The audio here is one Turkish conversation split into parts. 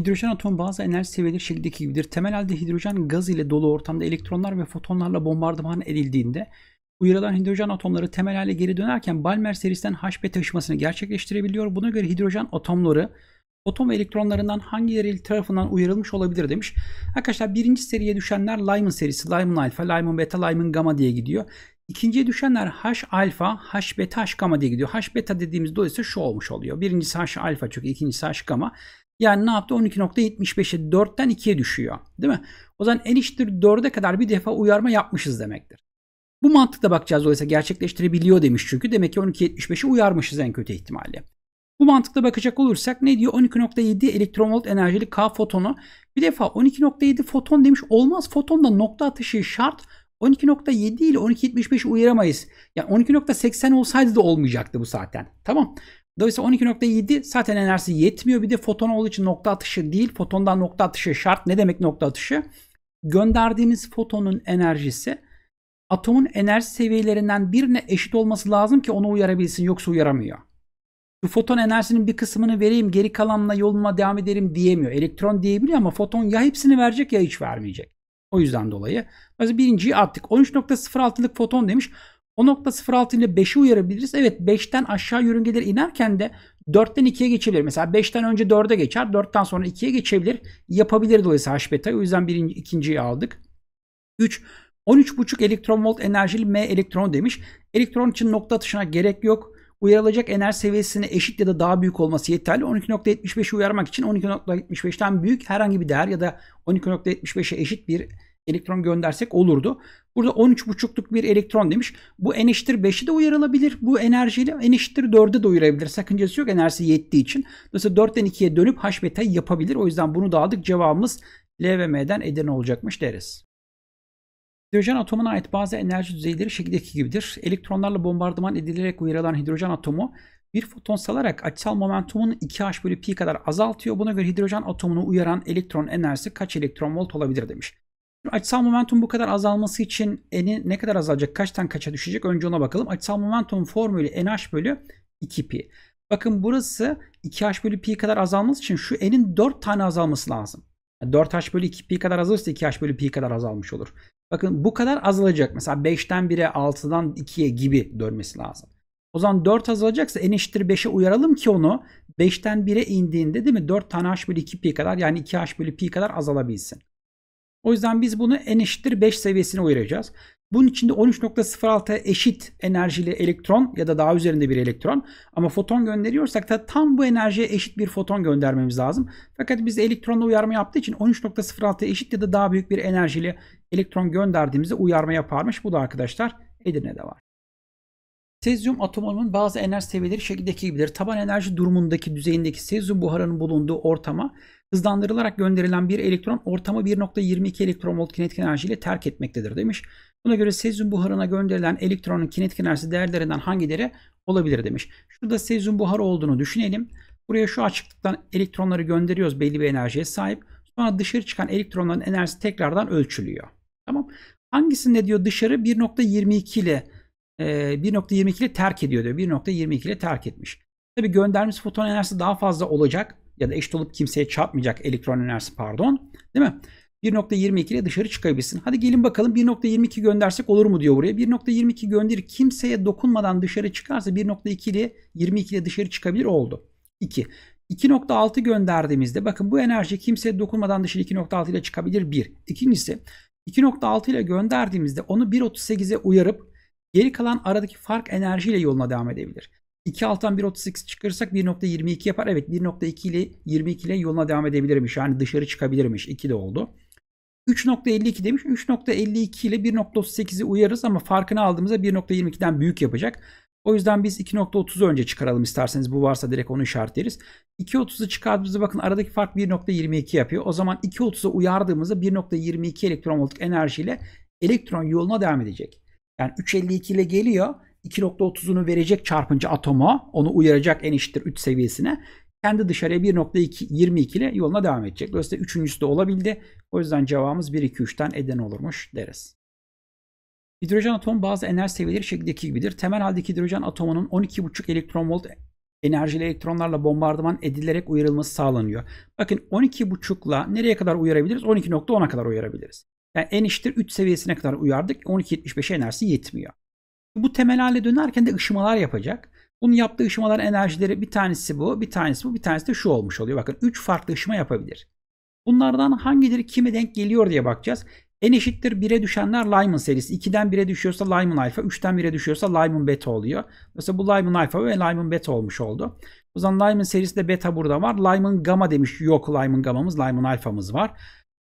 Hidrojen atomu bazı enerji seviyeleri şekildeki gibidir. Temel halde hidrojen gaz ile dolu ortamda elektronlar ve fotonlarla bombardıman edildiğinde uyarılan hidrojen atomları temel hale geri dönerken Balmer serisinden Hb taşımasını gerçekleştirebiliyor. Buna göre hidrojen atomları atom elektronlarından hangileri tarafından uyarılmış olabilir demiş. Arkadaşlar birinci seriye düşenler Lyman serisi. Lyman alfa, Lyman beta, Lyman gamma diye gidiyor. İkinciye düşenler H alfa, H beta, H gamma diye gidiyor. H beta dediğimiz dolayısıyla şu olmuş oluyor. Birincisi H alfa çünkü ikincisi H gamma. Yani ne yaptı? 12.75'e 4'ten 2'ye düşüyor. Değil mi? O zaman eniştir 4'e kadar bir defa uyarma yapmışız demektir. Bu mantıkla bakacağız dolayısıyla gerçekleştirebiliyor demiş çünkü. Demek ki 12.75'i uyarmışız en kötü ihtimalle. Bu mantıkla bakacak olursak ne diyor? 12.7 elektronvolt enerjili K fotonu. Bir defa 12.7 foton demiş olmaz. Fotonda nokta atışı şart. 12.7 ile 12.75'i uyaramayız. Yani 12.80 olsaydı da olmayacaktı bu zaten. Tamam. Dolayısıyla 12.7 zaten enerjisi yetmiyor. Bir de foton olduğu için nokta atışı değil. Fotondan nokta atışı şart. Ne demek nokta atışı? Gönderdiğimiz fotonun enerjisi atomun enerji seviyelerinden birine eşit olması lazım ki onu uyarabilsin. Yoksa uyaramıyor. Bu foton enerjisinin bir kısmını vereyim geri kalanla yoluma devam ederim diyemiyor. Elektron diyebiliyor ama foton ya hepsini verecek ya hiç vermeyecek. O yüzden dolayı. Mesela birinciyi attık. 13.06'lık foton demiş. 0.06 nokta 0.6 ile 5'i uyarabiliriz. Evet 5'ten aşağı yörüngeleri inerken de 4'ten 2'ye geçebilir. Mesela 5'ten önce 4'e geçer. 4'ten sonra 2'ye geçebilir. Yapabilir dolayısıyla H beta. O yüzden birinci, ikinciyi aldık. 3. 13.5 elektron volt enerjili M elektron demiş. Elektron için nokta atışına gerek yok. Uyarılacak enerji seviyesine eşit ya da daha büyük olması yeterli. 12.75'i uyarmak için 12.75'ten büyük herhangi bir değer ya da 12.75'e eşit bir elektron göndersek olurdu. Burada 13.5'luk bir elektron demiş. Bu n eşittir 5'i de uyarılabilir. Bu enerjiyle n eşittir 4'e de uyarabilir. Sakıncası yok enerjisi yettiği için. Dolayısıyla 4'ten 2'ye dönüp h beta yapabilir. O yüzden bunu da aldık. Cevabımız L ve M'den Edirne olacakmış deriz. Hidrojen atomuna ait bazı enerji düzeyleri şekildeki gibidir. Elektronlarla bombardıman edilerek uyarılan hidrojen atomu bir foton salarak açısal momentumun 2h bölü pi kadar azaltıyor. Buna göre hidrojen atomunu uyaran elektron enerjisi kaç elektron volt olabilir demiş. Açısal momentum bu kadar azalması için n'i ne kadar azalacak? Kaçtan kaça düşecek? Önce ona bakalım. Açısal momentum formülü nh bölü 2pi. Bakın burası 2h bölü pi kadar azalması için şu n'in 4 tane azalması lazım. Yani 4h bölü 2pi kadar azalırsa 2h bölü pi kadar azalmış olur. Bakın bu kadar azalacak. Mesela 5'ten 1'e 6'dan 2'ye gibi dönmesi lazım. O zaman 4 azalacaksa n eşittir 5'e uyaralım ki onu 5'ten 1'e indiğinde değil mi 4 tane h bölü 2 pi kadar yani 2 h bölü pi kadar azalabilsin. O yüzden biz bunu en eşittir 5 seviyesine uyaracağız. Bunun içinde 13.06 eşit enerjili elektron ya da daha üzerinde bir elektron. Ama foton gönderiyorsak da tam bu enerjiye eşit bir foton göndermemiz lazım. Fakat biz elektronla uyarma yaptığı için 13.06 eşit ya da daha büyük bir enerjili elektron gönderdiğimizde uyarma yaparmış. Bu da arkadaşlar Edirne'de var. Sezyum atomunun bazı enerji seviyeleri şekildeki gibidir. Taban enerji durumundaki düzeyindeki sezyum buharının bulunduğu ortama hızlandırılarak gönderilen bir elektron ortamı 1.22 elektron volt kinetik enerjiyle terk etmektedir demiş. Buna göre sezyum buharına gönderilen elektronun kinetik enerjisi değerlerinden hangileri olabilir demiş. Şurada sezyum buharı olduğunu düşünelim. Buraya şu açıklıktan elektronları gönderiyoruz belli bir enerjiye sahip. Sonra dışarı çıkan elektronların enerjisi tekrardan ölçülüyor. Tamam. Hangisinde diyor dışarı 1.22 ile 1.22'li e, terk ediyor diyor. 1.22'li terk etmiş. Tabi göndermiş foton enerjisi daha fazla olacak ya da eşit olup kimseye çarpmayacak elektron enerjisi pardon. Değil mi? 1.22 ile dışarı çıkabilsin. Hadi gelin bakalım 1.22 göndersek olur mu diyor buraya. 1.22 gönderir kimseye dokunmadan dışarı çıkarsa 1.2 ile 22 ile dışarı çıkabilir oldu. 2. 2.6 gönderdiğimizde bakın bu enerji kimseye dokunmadan dışarı 2.6 ile çıkabilir 1. İkincisi 2.6 ile gönderdiğimizde onu 1.38'e uyarıp Geri kalan aradaki fark enerjiyle yoluna devam edebilir. 2 alttan 1.38 çıkarırsak 1.22 yapar. Evet 1.2 ile 22 ile yoluna devam edebilirmiş. Yani dışarı çıkabilirmiş. 2 de oldu. 3.52 demiş. 3.52 ile 1.38'i uyarız ama farkını aldığımızda 1.22'den büyük yapacak. O yüzden biz 2.30'u önce çıkaralım isterseniz. Bu varsa direkt onu işaretleriz. 2.30'u çıkardığımızda bakın aradaki fark 1.22 yapıyor. O zaman 2.30'u uyardığımızda 1.22 elektron voltluk enerjiyle elektron yoluna devam edecek. Yani 3.52 ile geliyor. 2.30'unu verecek çarpınca atomu onu uyaracak eniştir eşittir 3 seviyesine. Kendi dışarıya 1.22 ile yoluna devam edecek. Dolayısıyla üçüncüsü de olabildi. O yüzden cevabımız 1, 2, 3'ten eden olurmuş deriz. Hidrojen atomu bazı enerji seviyeleri şeklindeki gibidir. Temel haldeki hidrojen atomunun 12,5 elektron volt enerjili elektronlarla bombardıman edilerek uyarılması sağlanıyor. Bakın 12,5'la nereye kadar uyarabiliriz? 12.10'a kadar uyarabiliriz. Yani n eşittir 3 seviyesine kadar uyardık. 12.75 enerjisi yetmiyor. Bu temel hale dönerken de ışımalar yapacak. Bunun yaptığı ışımalar enerjileri bir tanesi bu, bir tanesi bu, bir tanesi de şu olmuş oluyor. Bakın 3 farklı ışıma yapabilir. Bunlardan hangileri kime denk geliyor diye bakacağız. En eşittir 1'e düşenler Lyman serisi. 2'den 1'e düşüyorsa Lyman alfa, 3'ten 1'e düşüyorsa Lyman beta oluyor. Mesela bu Lyman alfa ve Lyman beta olmuş oldu. O zaman Lyman serisinde beta burada var. Lyman gamma demiş. Yok Lyman gamma'mız, Lyman alfa'mız var.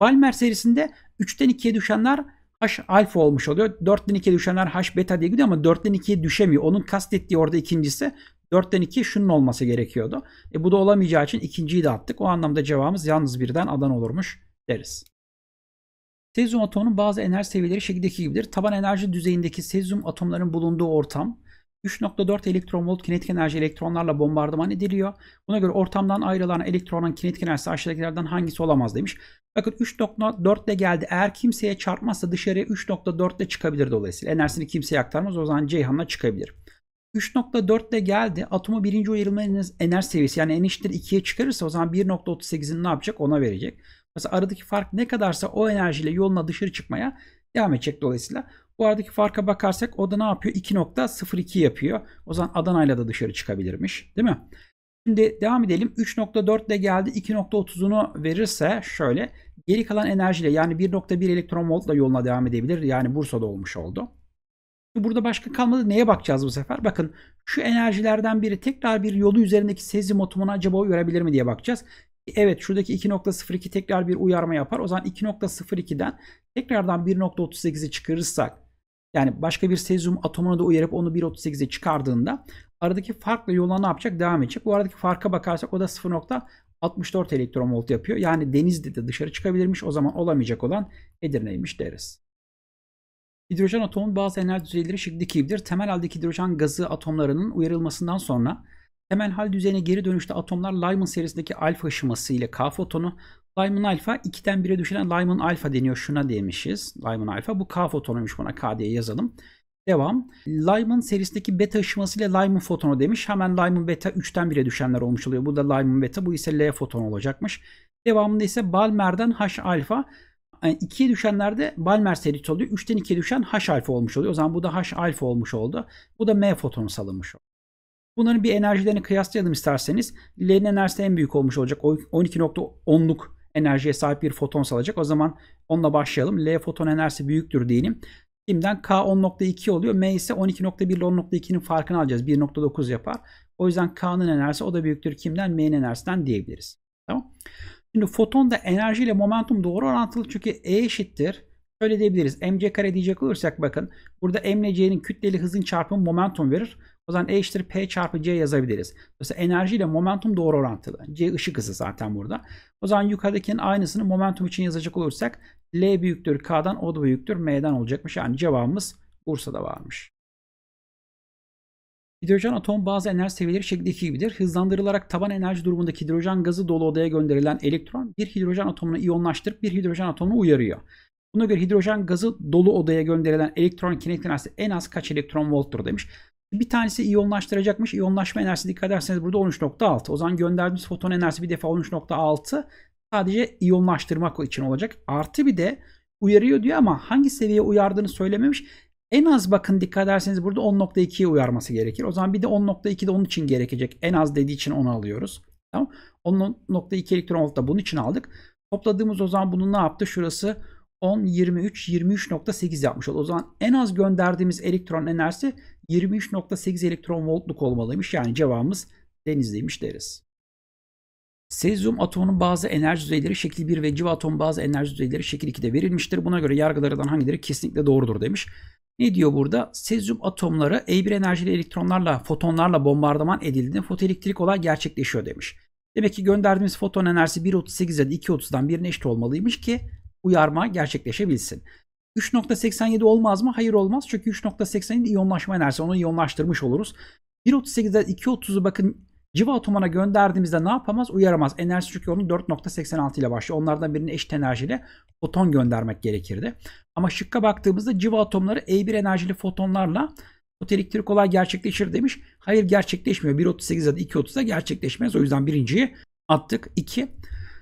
Balmer serisinde 3'ten 2'ye düşenler H alfa olmuş oluyor. 4'ten 2'ye düşenler H beta diye gidiyor ama 4'ten 2'ye düşemiyor. Onun kastettiği orada ikincisi 4'ten 2 şunun olması gerekiyordu. E bu da olamayacağı için ikinciyi de attık. O anlamda cevabımız yalnız birden adan olurmuş deriz. Sezyum atomunun bazı enerji seviyeleri şekildeki gibidir. Taban enerji düzeyindeki sezyum atomların bulunduğu ortam 3.4 elektron volt kinetik enerji elektronlarla bombardıman ediliyor. Buna göre ortamdan ayrılan elektronun kinetik enerjisi aşağıdakilerden hangisi olamaz demiş. Bakın 3.4 de geldi. Eğer kimseye çarpmazsa dışarıya 3.4 de çıkabilir dolayısıyla. Enerjisini kimseye aktarmaz. O zaman Ceyhan'la çıkabilir. 3.4 de geldi. Atomu birinci uyarılma enerji seviyesi yani en eşittir 2'ye çıkarırsa o zaman 1.38'ini ne yapacak? Ona verecek. Mesela aradaki fark ne kadarsa o enerjiyle yoluna dışarı çıkmaya devam edecek dolayısıyla. Bu aradaki farka bakarsak o da ne yapıyor? 2.02 yapıyor. O zaman Adana'yla da dışarı çıkabilirmiş. Değil mi? Şimdi devam edelim. 3.4 de geldi. 2.30'unu verirse şöyle. Geri kalan enerjiyle yani 1.1 elektron voltla yoluna devam edebilir. Yani Bursa'da olmuş oldu. Burada başka kalmadı. Neye bakacağız bu sefer? Bakın şu enerjilerden biri tekrar bir yolu üzerindeki sezi motumuna acaba uyarabilir mi diye bakacağız. Evet şuradaki 2.02 tekrar bir uyarma yapar. O zaman 2.02'den tekrardan 1.38'i çıkarırsak yani başka bir sezyum atomunu da uyarıp onu 1.38'e çıkardığında aradaki farkla yola ne yapacak? Devam edecek. Bu aradaki farka bakarsak o da 0.64 elektron volt yapıyor. Yani denizde de dışarı çıkabilirmiş. O zaman olamayacak olan Edirne'ymiş deriz. Hidrojen atomun bazı enerji düzeyleri şekli gibidir. Temel haldeki hidrojen gazı atomlarının uyarılmasından sonra Hemen hal düzeyine geri dönüşte atomlar Lyman serisindeki alfa ışıması ile K fotonu. Lyman alfa 2'den 1'e düşülen Lyman alfa deniyor. Şuna demişiz. Lyman alfa bu K fotonuymuş buna K diye yazalım. Devam. Lyman serisindeki beta ışıması ile Lyman fotonu demiş. Hemen Lyman beta 3'ten 1'e düşenler olmuş oluyor. Bu da Lyman beta. Bu ise L foton olacakmış. Devamında ise Balmer'den H alfa. Yani e, 2'ye düşenlerde Balmer serisi oluyor. 3'ten 2'ye düşen H alfa olmuş oluyor. O zaman bu da H alfa olmuş oldu. Bu da M fotonu salınmış oldu. Bunların bir enerjilerini kıyaslayalım isterseniz. Lile'nin enerjisi en büyük olmuş olacak. 12.10'luk enerjiye sahip bir foton salacak. O zaman onunla başlayalım. L foton enerjisi büyüktür diyelim. Kimden? K 10.2 oluyor. M ise 12.1 ile 10.2'nin farkını alacağız. 1.9 yapar. O yüzden K'nın enerjisi o da büyüktür kimden? M'nin enerjisinden diyebiliriz. Tamam. Şimdi foton da enerji ile momentum doğru orantılı çünkü E eşittir. Şöyle diyebiliriz. Mc kare diyecek olursak bakın. Burada M ile C'nin kütleli hızın çarpımı momentum verir. O zaman E eşittir P çarpı C yazabiliriz. Dolayısıyla enerji ile momentum doğru orantılı. C ışık hızı zaten burada. O zaman yukarıdakinin aynısını momentum için yazacak olursak L büyüktür K'dan, O da büyüktür M'den olacakmış. Yani cevabımız Bursa'da varmış. Hidrojen atom bazı enerji seviyeleri şeklindeki gibidir. Hızlandırılarak taban enerji durumundaki hidrojen gazı dolu odaya gönderilen elektron bir hidrojen atomunu iyonlaştırıp bir hidrojen atomunu uyarıyor. Buna göre hidrojen gazı dolu odaya gönderilen elektron kinetik enerjisi en az kaç elektron volttur demiş. Bir tanesi iyonlaştıracakmış. İyonlaşma enerjisi dikkat ederseniz burada 13.6. O zaman gönderdiğimiz foton enerjisi bir defa 13.6 sadece iyonlaştırmak için olacak. Artı bir de uyarıyor diyor ama hangi seviyeye uyardığını söylememiş. En az bakın dikkat ederseniz burada 10.2'ye uyarması gerekir. O zaman bir de 10.2 de onun için gerekecek. En az dediği için onu alıyoruz. Tamam. 10.2 elektron volt da bunun için aldık. Topladığımız o zaman bunu ne yaptı? Şurası 10, 23, 23.8 yapmış oldu. O zaman en az gönderdiğimiz elektron enerjisi 23.8 elektron voltluk olmalıymış. Yani cevabımız denizliymiş deriz. Sezyum atomunun bazı enerji düzeyleri şekil 1 ve civa atomun bazı enerji düzeyleri şekil 2'de verilmiştir. Buna göre yargılarından hangileri kesinlikle doğrudur demiş. Ne diyor burada? Sezyum atomları E1 enerjili elektronlarla, fotonlarla bombardıman edildiğinde fotoelektrik olay gerçekleşiyor demiş. Demek ki gönderdiğimiz foton enerjisi 1.38'den 2.30'dan birine eşit olmalıymış ki uyarma gerçekleşebilsin. 3.87 olmaz mı? Hayır olmaz. Çünkü 3.87 iyonlaşma enerjisi. Onu iyonlaştırmış oluruz. 1.38'den 2.30'u bakın civa atomuna gönderdiğimizde ne yapamaz? Uyaramaz. Enerji çünkü onun 4.86 ile başlıyor. Onlardan birini eşit enerjiyle foton göndermek gerekirdi. Ama şıkka baktığımızda civa atomları E1 enerjili fotonlarla fotoelektrik kolay gerçekleşir demiş. Hayır gerçekleşmiyor. 1.38'de 2.30'da gerçekleşmez. O yüzden birinciyi attık. 2.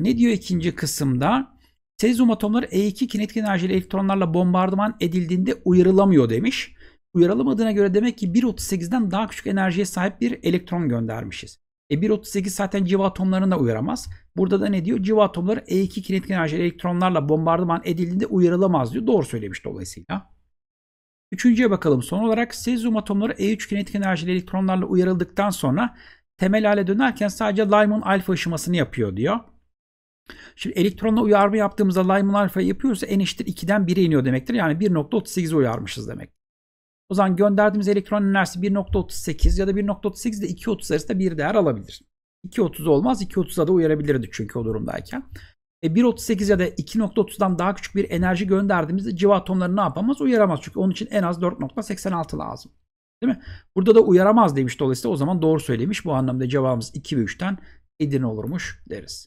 Ne diyor ikinci kısımda? Sezyum atomları E2 kinetik enerjili elektronlarla bombardıman edildiğinde uyarılamıyor demiş. Uyarılamadığına göre demek ki 1.38'den daha küçük enerjiye sahip bir elektron göndermişiz. E 1.38 zaten civa atomlarını da uyaramaz. Burada da ne diyor? Civa atomları E2 kinetik enerjili elektronlarla bombardıman edildiğinde uyarılamaz diyor. Doğru söylemiş dolayısıyla. Üçüncüye bakalım. Son olarak sezyum atomları E3 kinetik enerjili elektronlarla uyarıldıktan sonra temel hale dönerken sadece Lyman alfa ışımasını yapıyor diyor. Şimdi elektronla uyarma yaptığımızda Lyman alfa yapıyorsa n eşittir 2'den 1'e iniyor demektir. Yani 1.38 uyarmışız demek. O zaman gönderdiğimiz elektron enerjisi 1.38 ya da 1.38 ile 2.30 arasında bir değer alabilir. 2.30 olmaz. 2.30'a da uyarabilirdi çünkü o durumdayken. E 1.38 ya da 2.30'dan daha küçük bir enerji gönderdiğimizde civa atomları ne yapamaz? Uyaramaz. Çünkü onun için en az 4.86 lazım. Değil mi? Burada da uyaramaz demiş dolayısıyla o zaman doğru söylemiş. Bu anlamda cevabımız 2 ve 3'ten Edirne olurmuş deriz.